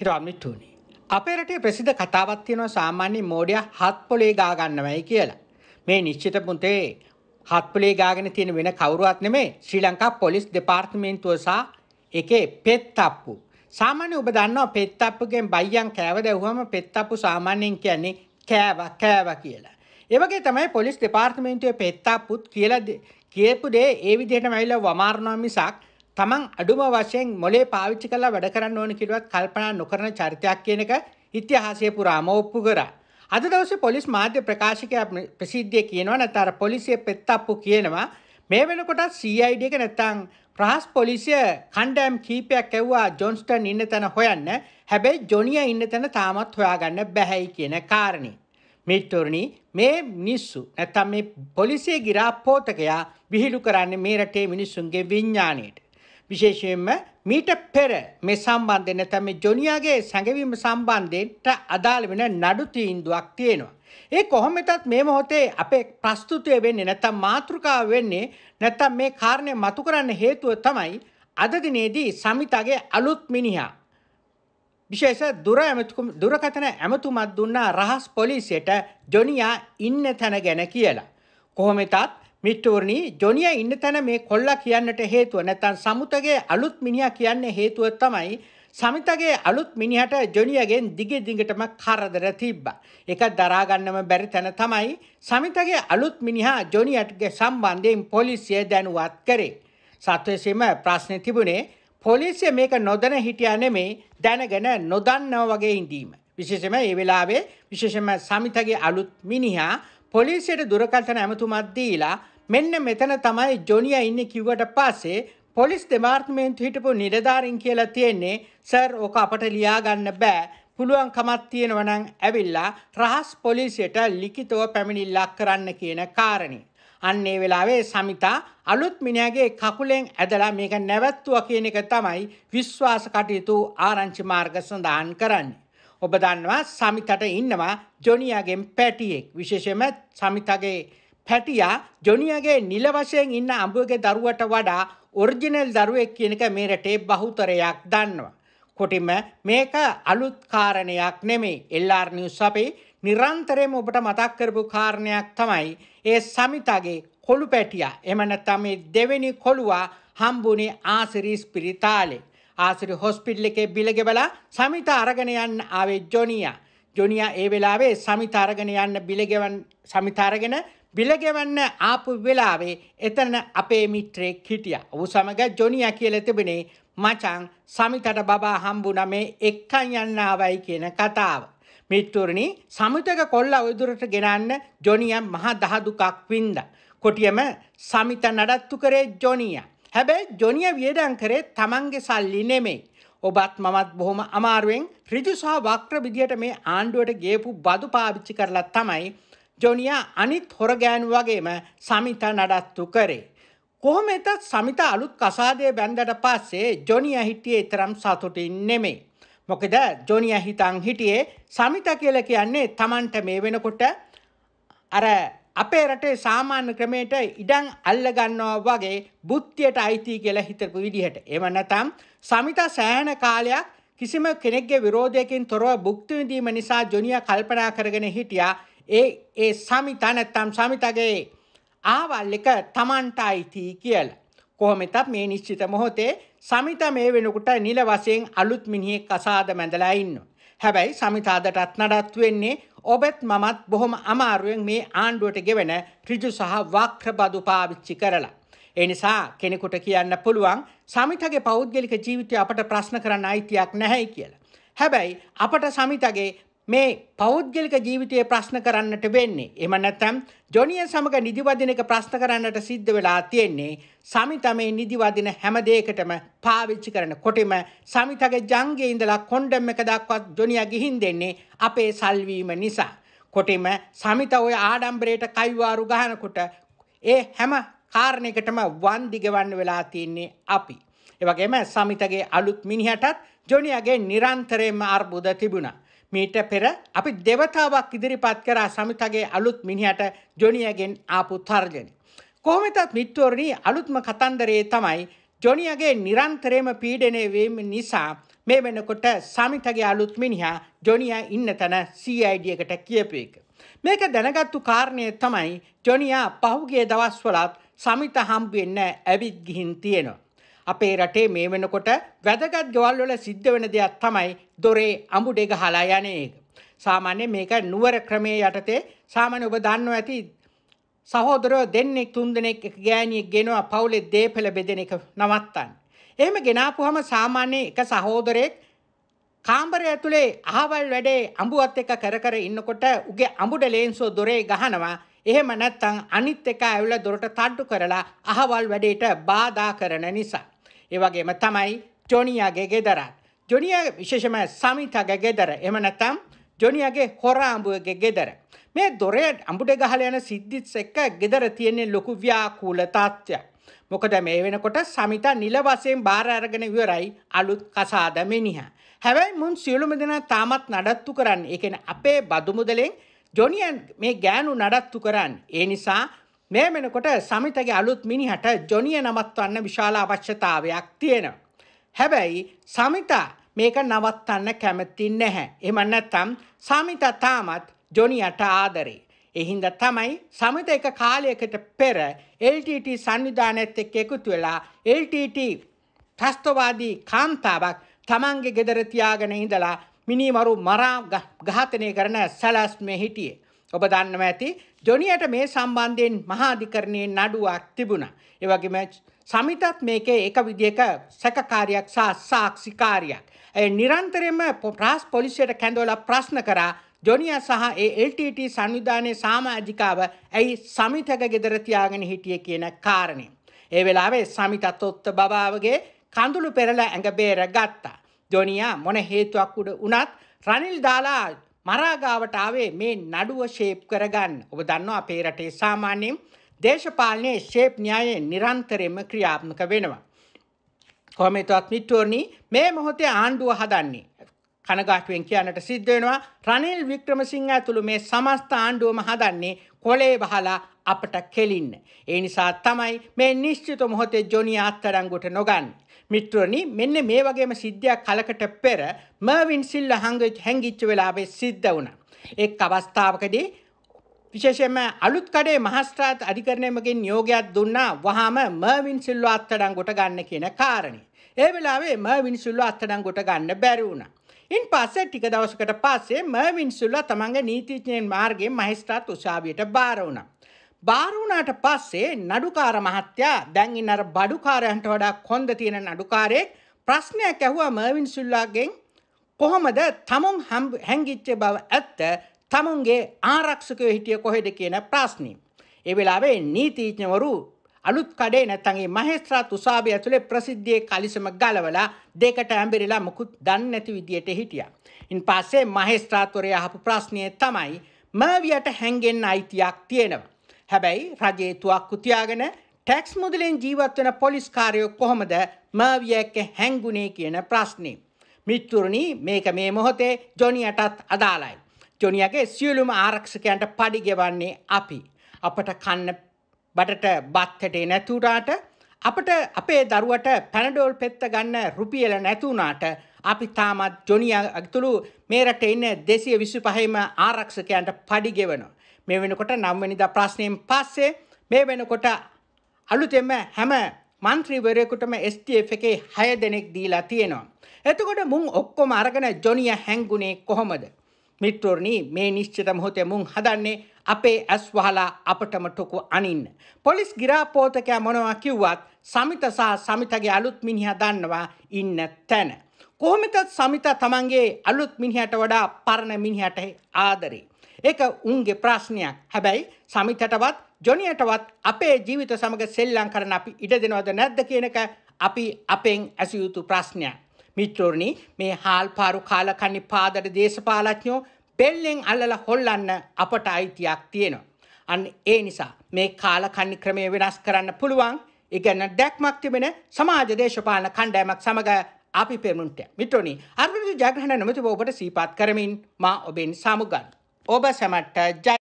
හිරාමිට්ටූනි. අපේ රටේ ප්‍රසිද්ධ කතාවක් තියෙනවා සාමාන්‍ය මෝඩයා හත් පොලේ ගා ගන්නවයි කියලා. මේ නිශ්චිත පුතේ හත් පොලේ ගාගෙන තියෙන වෙන කවුරුවත් නෙමේ ශ්‍රී ලංකා පොලිස් දෙපාර්තමේන්තුව සහ එකේ පෙත්තප්පු. සාමාන්‍ය ඔබ දන්නවා පෙත්තප්පුගෙන් බයියන් කෑව දැව්වම පෙත්තප්පු සාමාන්‍යයෙන් කියන්නේ කෑව කෑව කියලා. ඒවගේ තමයි පොලිස් දෙපාර්තමේන්තුවේ පෙත්තප්පුත් කියලා කියපු දේ ඒ විදිහටම ඇවිල්ලා වමාරනවා මිසක් තමන් අඩුම වශයෙන් මොලේ පාවිච්චි කලා වැඩ කරන්න ඕන කිලුවත් කල්පනා නොකරන චරිතයක් කියන එක ඉතිහාසය පුරාම ඔප්පු කරා. අද දවස පොලිස් මාධ්‍ය ප්‍රකාශකය ප්‍රසිද්ධිය කියනවා නැතර පොලිසිය පෙත්තප්පු කියනවා මේ වෙනකොටත් සයිඩ එක නැත්තං ප්‍රහස් පොලිසිය කණ්ඩෑම් කීපයක් ඇව්වා ජොන්ස්ටන් ඉන්න තැන හොයන්න හැබැයි ජොනිය ඉන්න තැන තාමත් හොයාගන්න බැහැයි කියන කාරණය. මිට්ටොරණි මේ මිනිස්සු නැත්තම් මේ පොලිසිය ගිරාපෝතකයා විහිළු කරන්න මේ රටේ මිනිස්සුන්ගේ විඤ්ඥානයට. විශේෂයෙන්ම මීට පෙර මේ සම්බන්ධයෙන් නැත්නම් මේ ජොනියාගේ සැඟවීම සම්බන්ධයට අදාළ වෙන නඩු තීන්දුවක් තියෙනවා. ඒ කොහොමදත් මේ මොහොතේ අපේ ප්‍රස්තුතිය වෙන්නේ නැත්නම් මාතෘකාව වෙන්නේ නැත්නම් මේ කාරණය මතු කරන්න හේතුව තමයි අද දිනේදී සමිතාගේ අලුත් මිනිහා විශේෂ දුර දුරකථන ඇමතුමක් දුන්නා රහස් පොලිසියට ජොනියා ඉන්න තැන ගැන කියලා. කොහොමදත් මිට්ටූර්ණි ජොනිය ඉන්න තැන මේ කොල්ලා කියන්නට හේතුව නැත්තම් සමුතගේ අලුත් මිනිහා කියන්නේ හේතුව තමයි සමිතගේ අලුත් මිනිහට ජොනියගෙන් දිගේ දිගටම කරදර තිබ්බා. ඒක දරා ගන්නම බැරි තැන තමයි සමිතගේ අලුත් මිනිහා ජොනියටගේ සම්බන්ධයෙන් පොලිසිය දැනුවත් කරේ. සත්වසීම ප්‍රශ්නේ තිබුණේ පොලිසිය මේක නොදැන හිටියා නෙමේ දැනගෙන නොදන්නා වගේ ඉඳීම. විශේෂම ඒ වෙලාවේ විශේෂම සමිතගේ අලුත් මිනිහා පොලිසියට දුරකල්තන ඇමතුමත් දීලා මෙන්න මෙතන තමයි ජොනිය ඉන්න කිව්වට පස්සේ පොලිස් දෙමාර්තමේන්තු හිටපු නිරධාරින් කියලා තියෙන්නේ සර් ඕක අපට ලියාගන්න බෑ පුළුවන් කමක් තියෙනවනම් ඇවිල්ලා රහස් පොලිසියට ලිඛිතව පැමිණිල්ලක් කරන්න කියන කාරණේ. අන්න ඒ වෙලාවේ සමිතා අලුත් මිනිහාගේ කකුලෙන් ඇදලා මේක නැවැත්තුවා කියන එක තමයි විශ්වාස කටයුතු ආරංචි මාර්ග සඳහන් කරන්නේ. ඔබ දන්නවා සමිතට ඉන්නවා ජොනියගෙන් පැටියෙක් විශේෂම සමිතගේ පැටියා ජොනියගේ නිල වශයෙන් ඉන්න අඹුවගේ දරුවට වඩා ඔරිජිනල් දරුවෙක් කියන එක මේ රටේ බහුතරයක් දන්නවා. කොටිම මේක අලුත් කාරණයක් නෙමෙයි. එල්ආර් නිවුස් අපේ නිරන්තරයෙන්ම ඔබට මතක් කරපු කාරණයක් තමයි ඒ සමිතගේ කොළු පැටියා. එහෙම නැත්නම් මේ දෙවෙනි කොළුවා හම්බුනේ ආසිරි ස්පිරිතාලේ. ආසිරි හොස්පිටල් එකේ බිල ගෙවලා සමිත අරගෙන යන්න ආවේ ජොනියා. ජොනියා ඒ වෙලාවේ සමිත අරගෙන යන්න බිල ගෙවන් සමිත අරගෙන බිල ගෙවන්න ආපු වෙලාවේ එතන අපේ මිත්‍රයෙක් හිටියා. ඔහු සමග ජොනියා කියලා තිබුණේ මචං සමිතට බබා හම්බුණා මේ එක්කන් යන්න ආවයි කියන කතාව. මිත්තුරනි සමිතක කොල්ල උදුරට ගෙනන්න ජොනියා මහ දහදුකක් වින්දා. කොටියම සමිත නඩත්තු කරේ ජොනියා. හැබැයි ජොනිය වියඩන් කරේ තමන්ගේ සල්ලි නෙමෙයි. ඔබත් මමත් බොහොම අමාරුවෙන් ඍජු සහ වක්‍ර විදියට මේ ආණ්ඩුවට ගේපු බදු පාවිච්චි කරලා තමයි ජොනියා අනිත් හොර ගෑනු වගේම සමිත නඩත්තු කරේ. කොහොම වෙතත් සමිත අලුත් කසාදය බැන්දට පස්සේ ජොනියා හිටියේ තරම් සතුටින් නෙමෙයි. මොකද ජොනියා හිතන් හිටියේ සමිත කියලා කියන්නේ Tamanට මේ වෙනකොට අර අපේ රටේ සාමාන්‍ය ක්‍රමයට ඉඩම් අල්ලගන්නවා වගේ බුද්ධියට අයිති කියලා හිතපු විදිහට. එව නැතම් සමිත සෑහන කාලයක් කිසිම කෙනෙක්ගේ විරෝධයකින් තොරව භුක්ති විඳීම නිසා ජොනියා කල්පනා කරගෙන හිටියා ඒ ඒ සමිතා නැත්තම් සමිතගේ ආවල් එක Tamanට අයිති කියලා. කොහොමෙතත් මේ නිශ්චිත මොහොතේ සමිත මේ වෙනකොට නිල වශයෙන් අලුත් මිනිහෙක් අසාද මැඳලා ඉන්නවා. හැබැයි සමිතාදටත් නඩත්තු වෙන්නේ ඔබත් මමත් බොහොම අමාරුවෙන් මේ ආණ්ඩුවට ගෙවෙන ඍජු සහ වක්‍ර බදු පාවිච්චි කරලා. ඒ නිසා කෙනෙකුට කියන්න පුළුවන් සමිතගේ පෞද්ගලික ජීවිතය අපට ප්‍රශ්න කරන්න අයිතියක් නැහැ කියලා. හැබැයි අපට සමිතගේ මේ පෞද්ගලික ජීවිතයේ ප්‍රශ්න කරන්නට වෙන්නේ. එහෙම නැත්නම් ජොනිය සමග නිදිවදින එක ප්‍රශ්න කරන්නට සිද්ධ වෙලා තියෙන්නේ. සමිත මේ නිදිවදින හැම දෙයකටම පාවිච්චි කරන කොටම සමිතගේ ජංගයේ ඉඳලා කොණ්ඩම් එක දක්වත් ජොනියා ගිහින් දෙන්නේ අපේ සල්වීම නිසා. කොටම සමිත ඔය ආඩම්බරයට කයිවාරු ගහනකොට ඒ හැම කාරණයකටම වන් දිගවන්න වෙලා තින්නේ අපි. ඒ වගේම සමිතගේ අලුත් මිනිහටත් ජොනියාගේ නිරන්තරයෙන්ම අර්බුද තිබුණා. මීට පෙර අපි දෙවතාවක් ඉදිරිපත් කරා සමිතගේ අලුත් මිනිහට ජොනියගෙන් ආපු තර්ජන. කොහොමතත් මිත්වරණී අලුත්ම කතන්දරයේ තමයි ජොනියගේ නිරන්තරයම පීඩනය වීම නිසා මේ වෙනකොට සමිතගේ අලුත් මිනිහා ජොනියා ඉන්න තැන සීයිඩියකට කියපු එක. මේක දැනගත්තු කාරණය තමයි ජොනියා පහුගේ දවස්වලත් සමිත හම්බුවෙන්න ඇවිත් ගිහින් තියෙනවා. අපේ රටේ මේ වෙනකොට වැදගත් ගෙවල් වල සිද්ධ වෙන දෙයක් තමයි දොරේ අඹුඩේ ගහලා යන එක. සාමාන්‍ය මේක නුවර ක්‍රමයේ යටතේ සාමාන්‍ය ඔබ දන්නව ඇති සහෝදරයෝ දෙන්නෙක් තුන්දෙනෙක් එක ගෑණියෙක් ගෙනවා පවුලේ දේපළ බෙදෙන එක නවත්තන්න. එහෙම ගෙනාපුවම සාමාන්‍ය එක සහෝදරයෙක් කාම්බරය ඇතුලේ අහවල් වැඩේ අඹුවත් එක කර කර ඉන්නකොට උගේ අඹුඩ ලේන්සෝ දොරේ ගහනවා එහෙම නැත්නම් අනිත් එක ඇවිල්ලා දොරට තට්ටු කරලා අහවල් වැඩේට බාධා කරන නිසා ඒ වගේම තමයි ජොනියාගේ ගෙදරත්. ජොනියා විශේෂම සමිතාගේ ගෙදර එම නැතම් ජොනියගේ හොර අඹුවගේ ගෙදර. මේ දොරේ අඹුඩ ගහල යන සිද්ධිත් එක්ක ගෙදර තියෙන්නේ ලොකු ව්‍යාකූල තාත්ත්වයක්. මොකද මේ වෙනකොට සමිතා නිල වශයෙන් බාර අරගෙන ඉවරයි අලුත් කසාද මිනිහා. හැබැයි මුන් සියලුම දෙනා තාමත් නඩත්තු කරන්නේ. ඒ කියන්නේ අපේ බදු මුදලෙන් ජොනියන් මේ ගෑනු නඩත්තු කරන්නේ. ඒ නිසා මේ වෙනකොට සමිතගේ අලුත් මිනිහට ජොනිය නවත්වන්න විශාල අවශ්‍යතාවයක් තියෙනවා. හැබැයි සමිතා මේක නවත්තන්න කැමති නැහැ. එහෙම නැත්නම් සමිතා තාමත් ජොනියට ආදරේ. එහින්ද තමයි සමිත එක කාලයකට පෙර LTT සංවිධානයත් එක්ක එකතු වෙලා LTT ත්‍රස්තවාදී කාන්තාවක් තමන්ගේ ගෙදර තියාගෙන ඉඳලා මිනිමරු මරා ඝාතනය කරන සැලැස්මේ හිටියේ. ඔබ දන්නම ඇති ජොනියට මේ සම්බන්ධයෙන් මහාධිකරණයෙන් නඩුවක් තිබුණා. ඒ වගේම සමිතත් මේකේ එක විදිහක සැකකාරියක් සහ සාක්ෂිකාරියක්. ඒ නිරන්තරයෙන්ම රාස් පොලිසියට කැඳවලා ප්‍රශ්න කරා ජොනියා සහ ඒ LTT සංවිධානයේ සමාජිකාව ඇයි සමිතක ගෙදර තියාගෙන හිටියේ කියන කාරණේ. ඒ වෙලාවේ සමිතත් ඔත්ත බබාවගේ කඳුළු පෙරලා ඇඟ බේර ගත්තා. ජොනියා මොන හේතුවක් උඩ වුණත් රනිල් දාලා මරාගාවට ආවේ මේ නඩුව ෂේප් කරගන්න. ඔබ දන්නවා අපේ රටේ සාමාන්‍යයෙන් දේශපාලනයේ ෂේප් න්‍යායයේ නිරන්තරයෙන්ම ක්‍රියාත්මක වෙනවා. කොහොමදවත් මිත්‍රෝනි මේ මොහොතේ ආණ්ඩුව හදන්නේ. කනගාටුවෙන් කියන්නට සිද්ධ වෙනවා රනිල් වික්‍රමසිංහ ඇතුළු මේ සමස්ත ආණ්ඩුවම හදන්නේ කොලේ බහලා අපට කෙලින්න. ඒ නිසා තමයි මේ නිශ්චිත මොහොතේ ජොනි අත්තරංගුට නොගන්න. මිත්‍රනි මෙන්න මේ වගේම සිද්ධියක් කලකට පෙර මර්වින් සිල්ල හැංගිච්ච වෙලාවේ සිද්ධ වුණා. එක් අවස්ථාවකදී විශේෂයෙන්ම අලුත් කඩේ මහස්ත්‍රාත් අධිකරණය මගින් නියෝගයක් දුන්නා වහාම මර්වින් සිල්වා අත්අඩංගුවට ගන්න කියන කාරණේ. ඒ වෙලාවේ මර්වින් සිල්වා අත්අඩංගුවට ගන්න බැරි වුණා. ඉන් පස්සේ ටික දවසකට පස්සේ මර්වින් සිල්වා තමන්ගේ නීතිඥයන් මාර්ගයෙන් මහස්ත්‍රාත් උසාවියට බාර වුණා. බාරුණාට පස්සේ නඩුකාර මහත්තයා දැන් ඉන්න අර බඩුකාරයන්ට වඩා කොන්ද තියෙන නඩුකාරයෙක් ප්‍රශ්නයක් ඇහුවා මර්වින් සුල්ලාගෙන් කොහොමද තමුන් හැංගිච්ච බව ඇත්ත තමුන්ගේ ආරක්ෂකයෝ හිටිය කොහෙද කියන ප්‍රශ්නී. ඒ වෙලාවේ නීතිඥවරු අලුත් කඩේ නැත්තන්ගේ මහේස්ත්‍රාත් උසාභය ඇතුළේ ප්‍රසිද්ධියේ කලිසම ගලවලා දෙකට ඇඹිරිලා මුකුත් දන්නේ නැති විදියට හිටියා. ඉන් පස්සේ මහේස්ත්‍රාත්වරයා අහපු ප්‍රශ්නය තමයි මර්වියට හැංගෙන්න අයිතියක් තියෙනවා. හැබැයි රජයේ තුවක්කු තියාගෙන ටැක්ස් මුදලෙන් ජීවත් වෙන පොලිස්කාරයෝ කොහොමද මර්වියක හැංගුණේ කියන ප්‍රශ්නේ. මිත්තුරුනි මේක මේ මොහොතේ ජොනියටත් අදාළයි. ජොනියගේ සියලුම ආරක්ෂකයන්ට පඩි ගෙවන්නේ අපි. අපට කන්න බඩට බත්තටේ නැතුණාට අපට අපේ දරුවට පැනඩෝල් පෙත්ත ගන්න රුපියල නැතුණාට අපි තාමත් ජොනිය ඇතුළු මේ රටේ ඉන්න 225ම ආරක්ෂකයන්ට පඩි ගෙවනවා. මේ වෙනකොට නම්වැනිදා ප්‍රශ්නයෙන් පස්සේ මේ වෙනකොට අලුතෙම හැම මන්ත්‍රීවරයකුටම ස්ටF එකේ හය දෙනෙක් දීලා තියෙනවා. එතකොට මුං ඔක්කොම අරගෙන ජොනිය හැංගුණේ කොහොමද. මිත්‍රෝරණී මේ නිශ්චිත මොහොතේ මුං හදන්නේ අපේ ඇස් වහලා අපටම ටොකු අනින්න. පොලිස් ගිරාපෝතකයා මොනවා කිව්වත් සමිත සහ සමිතගේ අලුත් මිනිහා දන්නවා ඉන්න තැන. කොහොමතත් සමිත තමන්ගේ අලුත් මිනිහට වඩා පරණ මිනිහට ආදරේ. ඒක උන්ගේ ප්‍රශ්නයක්. හැබැයි සමිතටවත් ජොනියටවත් අපේ ජීවිත සමග සෙල්ලම් කරන අපි ඉඩ දෙනවද නැද්ද කියන එක අපි අපෙන් ඇසිය යුතු ප්‍රශ්නයක්. මිත්‍රෝනි මේ හාල් පාරු කාලකන්නි පාදට දේශපාලඥෝ බෙල්ලෙන් අල්ලලා හොල්ලන්න අපට අයිතියක් තියෙනවා. අන්න ඒ නිසා මේ කාලකන්නි ක්‍රමය වෙනස් කරන්න පුළුවන් ඉගැන්න දැක්මක් තිබෙන සමාජ දේශපාලන කණ්ඩෑමක් සමඟ අපි පෙමුන්ට මිටෝනි අර්විදු ජග්‍රහණ නොමතිව ඔබට සීපත් කරමින් මා ඔබෙන් සමුගන්න. உபசமட்ட ஜ